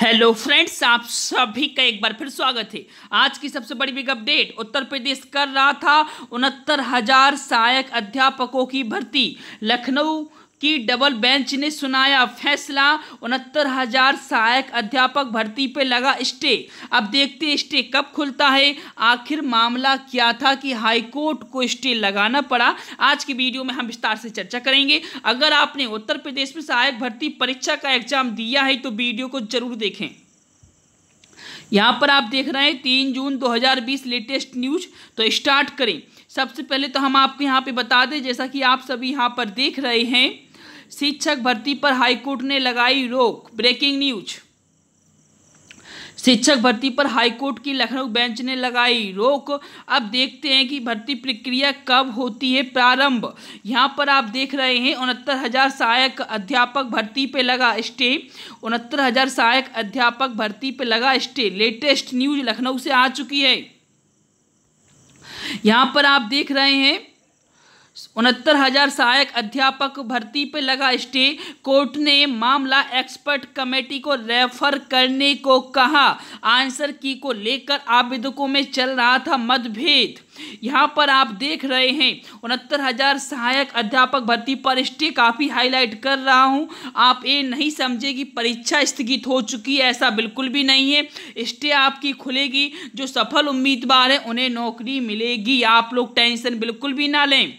hello friends आप सभी का एक बार फिर स्वागत है आज की सबसे बड़ी बिग अपडेट उत्तर प्रदेश कर रहा था उनहत्तर हजार सहायक अध्यापकों की भर्ती लखनऊ की डबल बेंच ने सुनाया फैसला उनहत्तर हजार सहायक अध्यापक भर्ती पे लगा स्टे अब देखते स्टे कब खुलता है आखिर मामला क्या था कि हाईकोर्ट को स्टे लगाना पड़ा आज की वीडियो में हम विस्तार से चर्चा करेंगे अगर आपने उत्तर प्रदेश में सहायक भर्ती परीक्षा का एग्जाम दिया है तो वीडियो को जरूर देखें यहाँ पर आप देख रहे हैं तीन जून 2020 लेटेस्ट न्यूज तो स्टार्ट करें सबसे पहले तो हम आपको यहाँ पे बता दें जैसा कि आप सभी यहाँ पर देख रहे हैं शिक्षक भर्ती पर हाईकोर्ट ने लगाई रोक ब्रेकिंग न्यूज शिक्षक भर्ती पर हाईकोर्ट की लखनऊ बेंच ने लगाई रोक अब देखते हैं कि भर्ती प्रक्रिया कब होती है प्रारंभ यहां पर आप देख रहे हैं उनहत्तर हज़ार सहायक अध्यापक भर्ती पे लगा स्टे उनहत्तर हज़ार सहायक अध्यापक भर्ती पे लगा स्टे लेटेस्ट न्यूज लखनऊ से आ चुकी है यहां पर आप देख रहे हैं उनहत्तर हजार सहायक अध्यापक भर्ती पर लगा स्टे कोर्ट ने मामला एक्सपर्ट कमेटी को रेफर करने को कहा आंसर की को लेकर आवेदकों में चल रहा था मतभेद यहाँ पर आप देख रहे हैं उनहत्तर हजार सहायक अध्यापक भर्ती पर स्टे काफ़ी हाईलाइट कर रहा हूँ आप ये नहीं समझे कि परीक्षा स्थगित हो चुकी है ऐसा बिल्कुल भी नहीं है स्टे आपकी खुलेगी जो सफल उम्मीदवार हैं उन्हें नौकरी मिलेगी आप लोग टेंशन बिल्कुल भी ना लें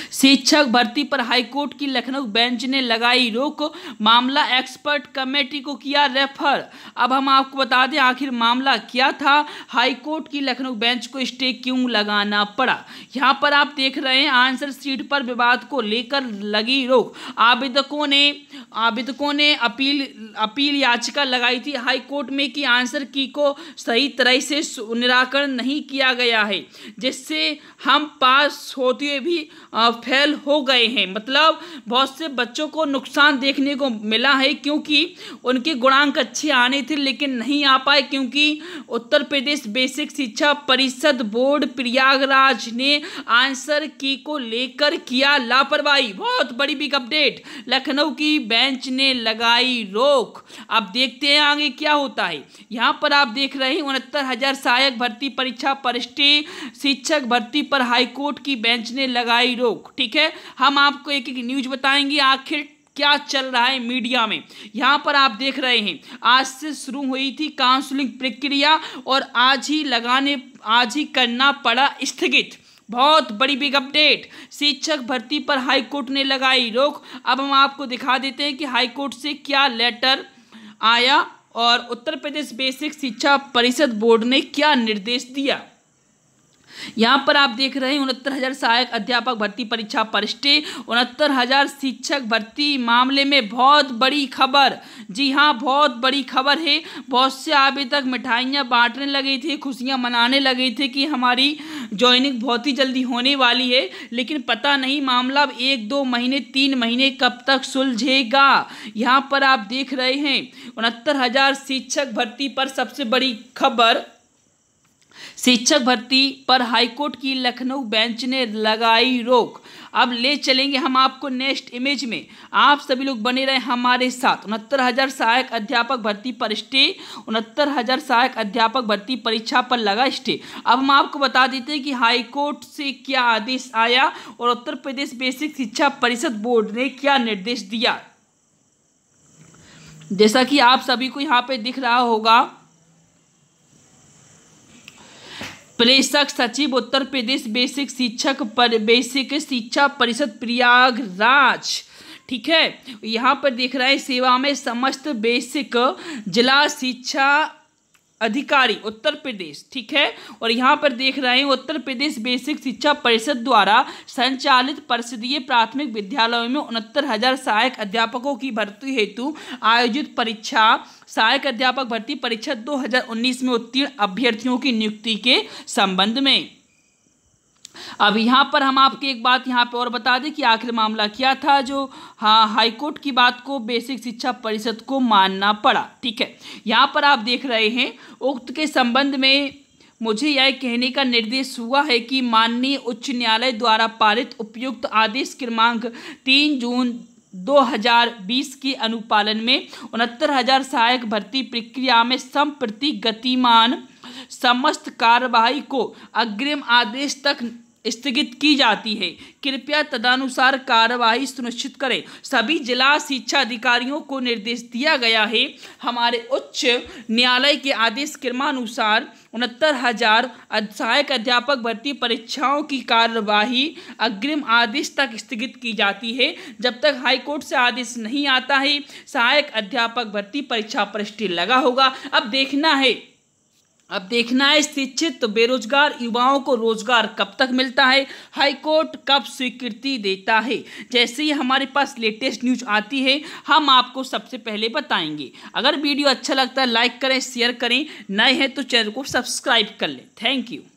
शिक्षक भर्ती पर हाईकोर्ट की लखनऊ बेंच ने लगाई रोक मामला एक्सपर्ट कमेटी को किया रेफर अब हम आपको बता दें आखिर मामला क्या था हाईकोर्ट की लखनऊ बेंच को स्टे क्यों लगाना पड़ा यहाँ पर आप देख रहे हैं आंसर सीट पर विवाद को लेकर लगी रोक आवेदकों ने आवेदकों ने अपील अपील याचिका लगाई थी हाईकोर्ट में कि आंसर की को सही तरह से निराकरण नहीं किया गया है जिससे हम पास होते हुए भी फेल हो गए हैं मतलब बहुत से बच्चों को नुकसान देखने को मिला है क्योंकि उनके गुणांक अच्छे आने थे लेकिन नहीं आ पाए क्योंकि उत्तर प्रदेश बेसिक शिक्षा परिषद बोर्ड प्रयागराज ने आंसर की को लेकर किया लापरवाही बहुत बड़ी बिग अपडेट लखनऊ की बेंच ने लगाई रोक अब देखते हैं आगे क्या होता है यहाँ पर आप देख रहे हैं उनहत्तर हजार सहायक भर्ती परीक्षा परिष्ठे शिक्षक भर्ती पर हाईकोर्ट की बेंच ने लगाई रोक ठीक है हम आपको एक एक न्यूज बताएंगे आखिर क्या चल रहा है मीडिया में यहाँ पर आप देख रहे हैं आज से शुरू हुई थी काउंसलिंग प्रक्रिया और आज ही लगाने आज ही करना पड़ा स्थगित बहुत बड़ी बिग अपडेट शिक्षक भर्ती पर हाईकोर्ट ने लगाई रोक अब हम आपको दिखा देते हैं कि हाईकोर्ट से क्या लेटर आया और उत्तर प्रदेश बेसिक शिक्षा परिषद बोर्ड ने क्या निर्देश दिया यहाँ पर आप देख रहे हैं उनहत्तर हज़ार सहायक अध्यापक भर्ती परीक्षा परिष्टे उनहत्तर हज़ार शिक्षक भर्ती मामले में बहुत बड़ी खबर जी हाँ बहुत बड़ी खबर है बहुत से तक मिठाइयाँ बांटने लगे थे खुशियाँ मनाने लगे थे कि हमारी ज्वाइनिंग बहुत ही जल्दी होने वाली है लेकिन पता नहीं मामला एक दो महीने तीन महीने कब तक सुलझेगा यहाँ पर आप देख रहे हैं उनहत्तर हज़ार शिक्षक भर्ती पर सबसे बड़ी खबर शिक्षक भर्ती पर हाईकोर्ट की लखनऊ बेंच ने लगाई रोक अब ले चलेंगे हम आपको नेक्स्ट इमेज में आप सभी लोग बने रहे हमारे साथ उनहत्तर हज़ार सहायक अध्यापक भर्ती पर स्टे उनहत्तर हज़ार सहायक अध्यापक भर्ती परीक्षा पर लगा स्टे अब हम आपको बता देते हैं कि हाईकोर्ट से क्या आदेश आया और उत्तर प्रदेश बेसिक शिक्षा परिषद बोर्ड ने क्या निर्देश दिया जैसा कि आप सभी को यहाँ पे दिख रहा होगा प्रेषक सचिव उत्तर प्रदेश बेसिक शिक्षक पर बेसिक शिक्षा परिषद प्रयागराज ठीक है यहाँ पर देख रहे हैं सेवा में समस्त बेसिक जिला शिक्षा अधिकारी उत्तर प्रदेश ठीक है और यहाँ पर देख रहे हैं उत्तर प्रदेश बेसिक शिक्षा परिषद द्वारा संचालित परिषदीय प्राथमिक विद्यालयों में उनहत्तर हजार सहायक अध्यापकों की भर्ती हेतु आयोजित परीक्षा सहायक अध्यापक भर्ती परीक्षा 2019 में उत्तीर्ण अभ्यर्थियों की नियुक्ति के संबंध में अब यहाँ पर हम आपके एक बात यहाँ पर और बता दें कि आखिर मामला क्या था जो हाँ हाईकोर्ट की बात को बेसिक शिक्षा परिषद को मानना पड़ा ठीक है यहाँ पर आप देख रहे हैं उक्त के संबंध में मुझे यह कहने का निर्देश हुआ है कि माननीय उच्च न्यायालय द्वारा पारित उपयुक्त आदेश क्रमांक तीन जून 2020 के अनुपालन में उनहत्तर हजार सहायक भर्ती प्रक्रिया में संप्रति गतिमान समस्त कार्यवाही को अग्रिम आदेश तक स्थगित की जाती है कृपया तदनुसार कार्रवाई सुनिश्चित करें सभी जिला शिक्षा अधिकारियों को निर्देश दिया गया है हमारे उच्च न्यायालय के आदेश क्रमानुसार उनहत्तर हजार सहायक अध्यापक भर्ती परीक्षाओं की कार्यवाही अग्रिम आदेश तक स्थगित की जाती है जब तक हाईकोर्ट से आदेश नहीं आता है सहायक अध्यापक भर्ती परीक्षा प्रश्न लगा होगा अब देखना है अब देखना है शिक्षित तो बेरोजगार युवाओं को रोजगार कब तक मिलता है हाईकोर्ट कब स्वीकृति देता है जैसे ही हमारे पास लेटेस्ट न्यूज आती है हम आपको सबसे पहले बताएंगे अगर वीडियो अच्छा लगता है लाइक करें शेयर करें नए हैं तो चैनल को सब्सक्राइब कर लें थैंक यू